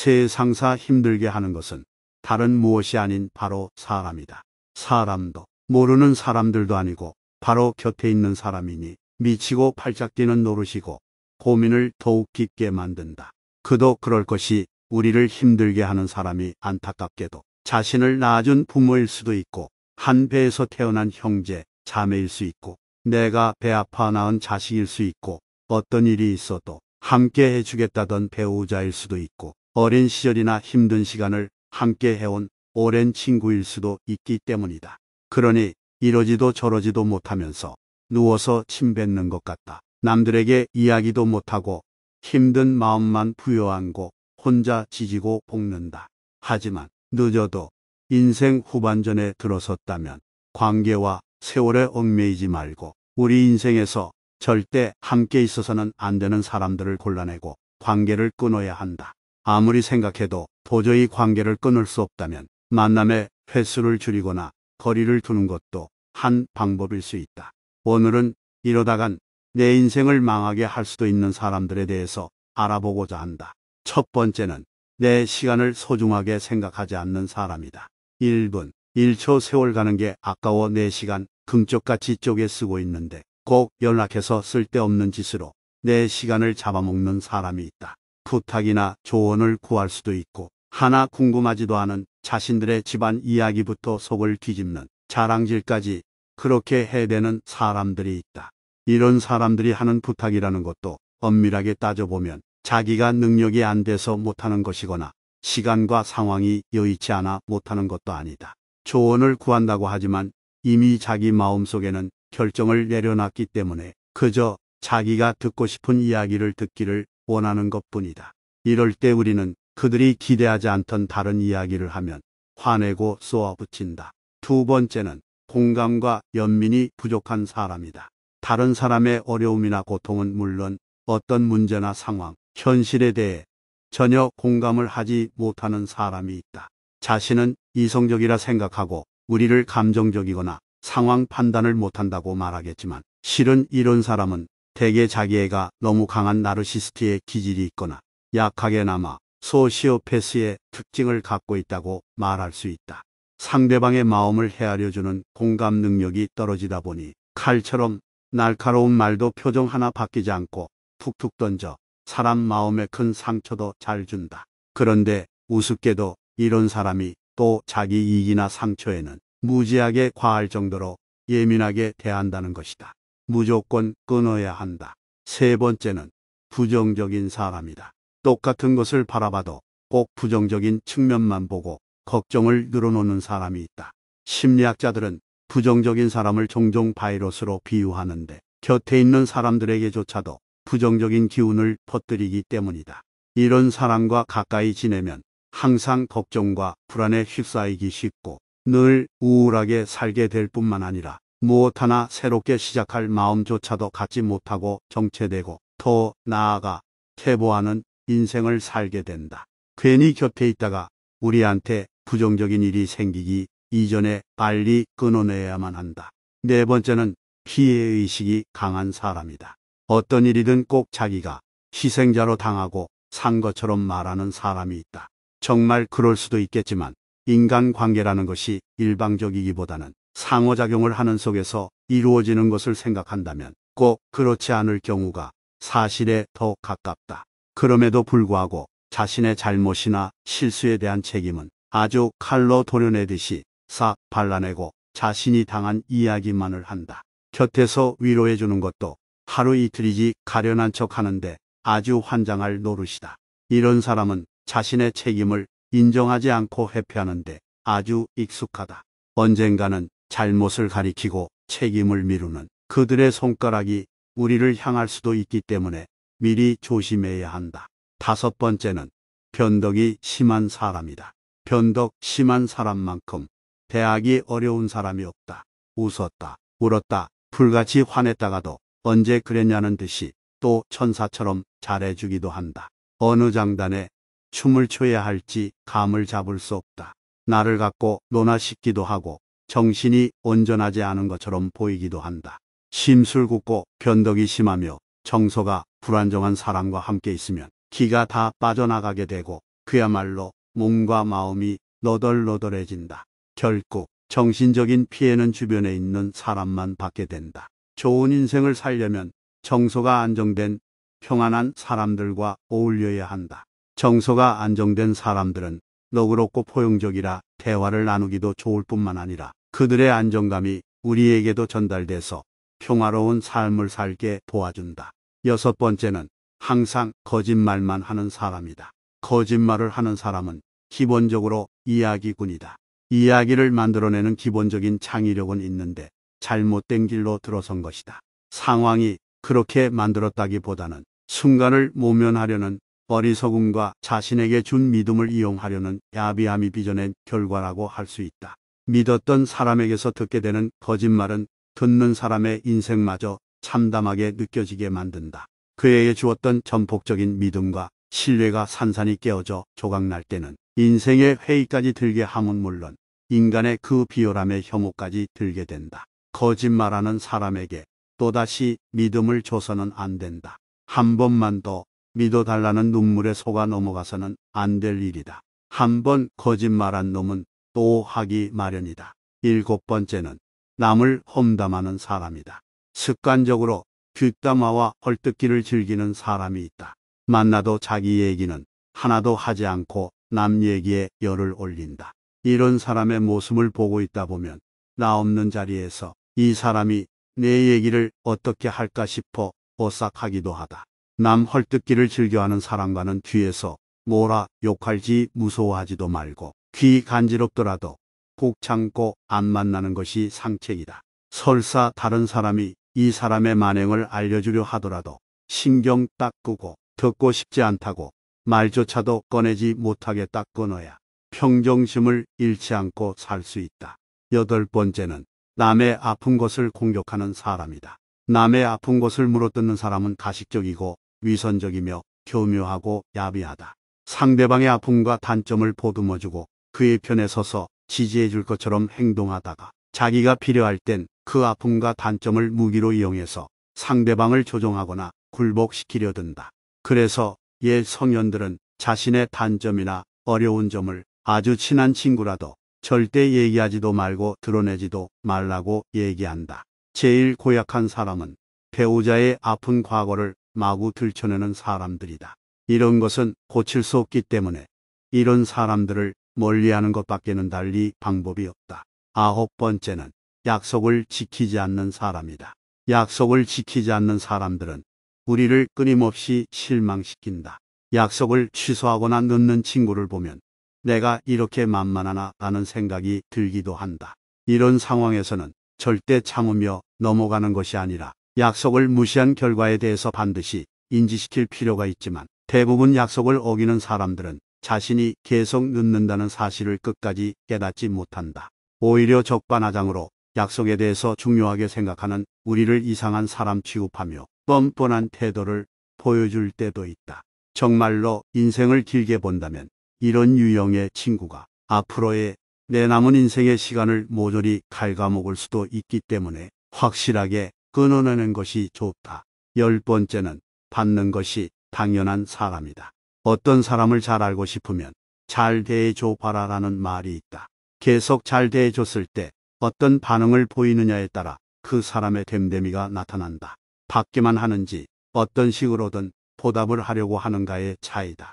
세상사 힘들게 하는 것은 다른 무엇이 아닌 바로 사람이다. 사람도 모르는 사람들도 아니고 바로 곁에 있는 사람이니 미치고 팔짝 뛰는 노릇이고 고민을 더욱 깊게 만든다. 그도 그럴 것이 우리를 힘들게 하는 사람이 안타깝게도 자신을 낳아준 부모일 수도 있고 한 배에서 태어난 형제, 자매일 수 있고 내가 배 아파 낳은 자식일 수 있고 어떤 일이 있어도 함께 해주겠다던 배우자일 수도 있고 어린 시절이나 힘든 시간을 함께 해온 오랜 친구일 수도 있기 때문이다. 그러니 이러지도 저러지도 못하면서 누워서 침 뱉는 것 같다. 남들에게 이야기도 못하고 힘든 마음만 부여안고 혼자 지지고 볶는다. 하지만 늦어도 인생 후반전에 들어섰다면 관계와 세월에 얽매이지 말고 우리 인생에서 절대 함께 있어서는 안 되는 사람들을 골라내고 관계를 끊어야 한다. 아무리 생각해도 도저히 관계를 끊을 수 없다면 만남의 횟수를 줄이거나 거리를 두는 것도 한 방법일 수 있다. 오늘은 이러다간 내 인생을 망하게 할 수도 있는 사람들에 대해서 알아보고자 한다. 첫 번째는 내 시간을 소중하게 생각하지 않는 사람이다. 1분, 1초 세월 가는 게 아까워 내 시간 금쪽같이 쪼개 쓰고 있는데 꼭 연락해서 쓸데없는 짓으로 내 시간을 잡아먹는 사람이 있다. 부탁이나 조언을 구할 수도 있고 하나 궁금하지도 않은 자신들의 집안 이야기부터 속을 뒤집는 자랑질까지 그렇게 해대는 사람들이 있다. 이런 사람들이 하는 부탁이라는 것도 엄밀하게 따져보면 자기가 능력이 안 돼서 못하는 것이거나 시간과 상황이 여의치 않아 못하는 것도 아니다. 조언을 구한다고 하지만 이미 자기 마음속에는 결정을 내려놨기 때문에 그저 자기가 듣고 싶은 이야기를 듣기를 원하는 것 뿐이다. 이럴 때 우리는 그들이 기대하지 않던 다른 이야기를 하면 화내고 쏘아붙인다. 두 번째는 공감과 연민이 부족한 사람이다. 다른 사람의 어려움이나 고통은 물론 어떤 문제나 상황, 현실에 대해 전혀 공감을 하지 못하는 사람이 있다. 자신은 이성적이라 생각하고 우리를 감정적이거나 상황 판단을 못한다고 말하겠지만 실은 이런 사람은 대개 자기애가 너무 강한 나르시스트의 기질이 있거나 약하게나마 소시오패스의 특징을 갖고 있다고 말할 수 있다. 상대방의 마음을 헤아려주는 공감 능력이 떨어지다 보니 칼처럼 날카로운 말도 표정 하나 바뀌지 않고 툭툭 던져 사람 마음에 큰 상처도 잘 준다. 그런데 우습게도 이런 사람이 또 자기 이기나 상처에는 무지하게 과할 정도로 예민하게 대한다는 것이다. 무조건 끊어야 한다. 세 번째는 부정적인 사람이다. 똑같은 것을 바라봐도 꼭 부정적인 측면만 보고 걱정을 늘어놓는 사람이 있다. 심리학자들은 부정적인 사람을 종종 바이러스로 비유하는데 곁에 있는 사람들에게조차도 부정적인 기운을 퍼뜨리기 때문이다. 이런 사람과 가까이 지내면 항상 걱정과 불안에 휩싸이기 쉽고 늘 우울하게 살게 될 뿐만 아니라 무엇 하나 새롭게 시작할 마음조차도 갖지 못하고 정체되고 더 나아가 퇴보하는 인생을 살게 된다. 괜히 곁에 있다가 우리한테 부정적인 일이 생기기 이전에 빨리 끊어내야만 한다. 네 번째는 피해의식이 강한 사람이다. 어떤 일이든 꼭 자기가 희생자로 당하고 산 것처럼 말하는 사람이 있다. 정말 그럴 수도 있겠지만 인간관계라는 것이 일방적이기보다는 상호작용을 하는 속에서 이루어지는 것을 생각한다면 꼭 그렇지 않을 경우가 사실에 더 가깝다. 그럼에도 불구하고 자신의 잘못이나 실수에 대한 책임은 아주 칼로 도려내듯이 싹 발라내고 자신이 당한 이야기만을 한다. 곁에서 위로해주는 것도 하루 이틀이지 가련한 척 하는데 아주 환장할 노릇이다. 이런 사람은 자신의 책임을 인정하지 않고 회피하는데 아주 익숙하다. 언젠가는 잘못을 가리키고 책임을 미루는 그들의 손가락이 우리를 향할 수도 있기 때문에 미리 조심해야 한다. 다섯 번째는 변덕이 심한 사람이다. 변덕 심한 사람만큼 대하기 어려운 사람이 없다. 웃었다, 울었다, 불같이 화냈다가도 언제 그랬냐는 듯이 또 천사처럼 잘해주기도 한다. 어느 장단에 춤을 춰야 할지 감을 잡을 수 없다. 나를 갖고 논하시기도 하고 정신이 온전하지 않은 것처럼 보이기도 한다. 심술궂고 변덕이 심하며 정서가 불안정한 사람과 함께 있으면 기가 다 빠져나가게 되고 그야말로 몸과 마음이 너덜너덜해진다. 결국 정신적인 피해는 주변에 있는 사람만 받게 된다. 좋은 인생을 살려면 정서가 안정된 평안한 사람들과 어울려야 한다. 정서가 안정된 사람들은 너그럽고 포용적이라 대화를 나누기도 좋을 뿐만 아니라 그들의 안정감이 우리에게도 전달돼서 평화로운 삶을 살게 도와준다. 여섯 번째는 항상 거짓말만 하는 사람이다. 거짓말을 하는 사람은 기본적으로 이야기꾼이다. 이야기를 만들어내는 기본적인 창의력은 있는데 잘못된 길로 들어선 것이다. 상황이 그렇게 만들었다기보다는 순간을 모면하려는 어리석음과 자신에게 준 믿음을 이용하려는 야비함이 빚어낸 결과라고 할 수 있다. 믿었던 사람에게서 듣게 되는 거짓말은 듣는 사람의 인생마저 참담하게 느껴지게 만든다. 그에게 주었던 전폭적인 믿음과 신뢰가 산산이 깨어져 조각날 때는 인생의 회의까지 들게 함은 물론 인간의 그 비열함의 혐오까지 들게 된다. 거짓말하는 사람에게 또다시 믿음을 줘서는 안 된다. 한 번만 더 믿어달라는 눈물에 속아 넘어가서는 안 될 일이다. 한 번 거짓말한 놈은 또 하기 마련이다. 일곱 번째는 남을 험담하는 사람이다. 습관적으로 귓담화와 헐뜯기를 즐기는 사람이 있다. 만나도 자기 얘기는 하나도 하지 않고 남 얘기에 열을 올린다. 이런 사람의 모습을 보고 있다 보면 나 없는 자리에서 이 사람이 내 얘기를 어떻게 할까 싶어 오싹하기도 하다. 남 헐뜯기를 즐겨하는 사람과는 뒤에서 뭐라 욕할지 무서워하지도 말고 귀 간지럽더라도 꼭 참고 안 만나는 것이 상책이다. 설사 다른 사람이 이 사람의 만행을 알려주려 하더라도 신경 딱 끄고 듣고 싶지 않다고 말조차도 꺼내지 못하게 딱 끊어야 평정심을 잃지 않고 살 수 있다. 여덟 번째는 남의 아픈 것을 공격하는 사람이다. 남의 아픈 것을 물어뜯는 사람은 가식적이고 위선적이며 교묘하고 야비하다. 상대방의 아픔과 단점을 보듬어주고 그의 편에 서서 지지해 줄 것처럼 행동하다가 자기가 필요할 땐 그 아픔과 단점을 무기로 이용해서 상대방을 조종하거나 굴복시키려 든다. 그래서 옛 성현들은 자신의 단점이나 어려운 점을 아주 친한 친구라도 절대 얘기하지도 말고 드러내지도 말라고 얘기한다. 제일 고약한 사람은 배우자의 아픈 과거를 마구 들춰내는 사람들이다. 이런 것은 고칠 수 없기 때문에 이런 사람들을 멀리하는 것밖에는 달리 방법이 없다. 아홉 번째는 약속을 지키지 않는 사람이다. 약속을 지키지 않는 사람들은 우리를 끊임없이 실망시킨다. 약속을 취소하거나 늦는 친구를 보면 내가 이렇게 만만하나 라는 생각이 들기도 한다. 이런 상황에서는 절대 참으며 넘어가는 것이 아니라 약속을 무시한 결과에 대해서 반드시 인지시킬 필요가 있지만 대부분 약속을 어기는 사람들은 자신이 계속 늦는다는 사실을 끝까지 깨닫지 못한다. 오히려 적반하장으로 약속에 대해서 중요하게 생각하는 우리를 이상한 사람 취급하며 뻔뻔한 태도를 보여줄 때도 있다. 정말로 인생을 길게 본다면 이런 유형의 친구가 앞으로의 내 남은 인생의 시간을 모조리 갉아먹을 수도 있기 때문에 확실하게 끊어내는 것이 좋다. 열 번째는 받는 것이 당연한 사람이다. 어떤 사람을 잘 알고 싶으면 잘 대해줘 봐라라는 말이 있다. 계속 잘 대해줬을 때 어떤 반응을 보이느냐에 따라 그 사람의 됨됨이가 나타난다. 받기만 하는지 어떤 식으로든 보답을 하려고 하는가의 차이다.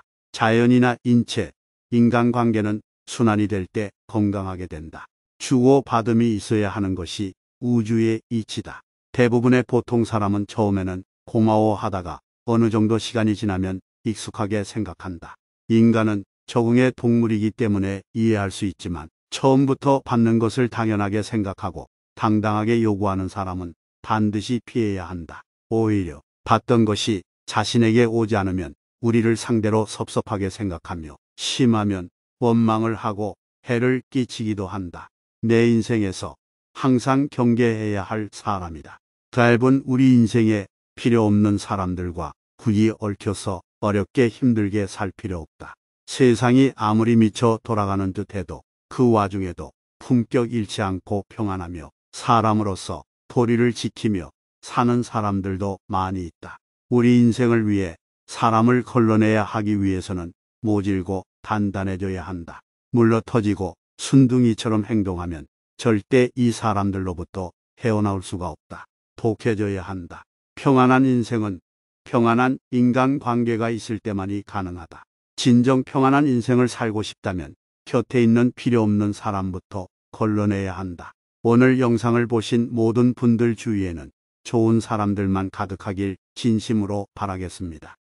자연이나 인체, 인간관계는 순환이 될 때 건강하게 된다. 주고받음이 있어야 하는 것이 우주의 이치다. 대부분의 보통 사람은 처음에는 고마워하다가 어느 정도 시간이 지나면 익숙하게 생각한다. 인간은 적응의 동물이기 때문에 이해할 수 있지만 처음부터 받는 것을 당연하게 생각하고 당당하게 요구하는 사람은 반드시 피해야 한다. 오히려 받던 것이 자신에게 오지 않으면 우리를 상대로 섭섭하게 생각하며 심하면 원망을 하고 해를 끼치기도 한다. 내 인생에서 항상 경계해야 할 사람이다. 짧은 우리 인생에 필요 없는 사람들과 굳이 얽혀서 어렵게 힘들게 살 필요 없다. 세상이 아무리 미쳐 돌아가는 듯해도 그 와중에도 품격 잃지 않고 평안하며 사람으로서 도리를 지키며 사는 사람들도 많이 있다. 우리 인생을 위해 사람을 걸러내야 하기 위해서는 모질고 단단해져야 한다. 물러터지고 순둥이처럼 행동하면 절대 이 사람들로부터 헤어나올 수가 없다. 독해져야 한다. 평안한 인생은 평안한 인간 관계가 있을 때만이 가능하다. 진정 평안한 인생을 살고 싶다면 곁에 있는 필요 없는 사람부터 걸러내야 한다. 오늘 영상을 보신 모든 분들 주위에는 좋은 사람들만 가득하길 진심으로 바라겠습니다.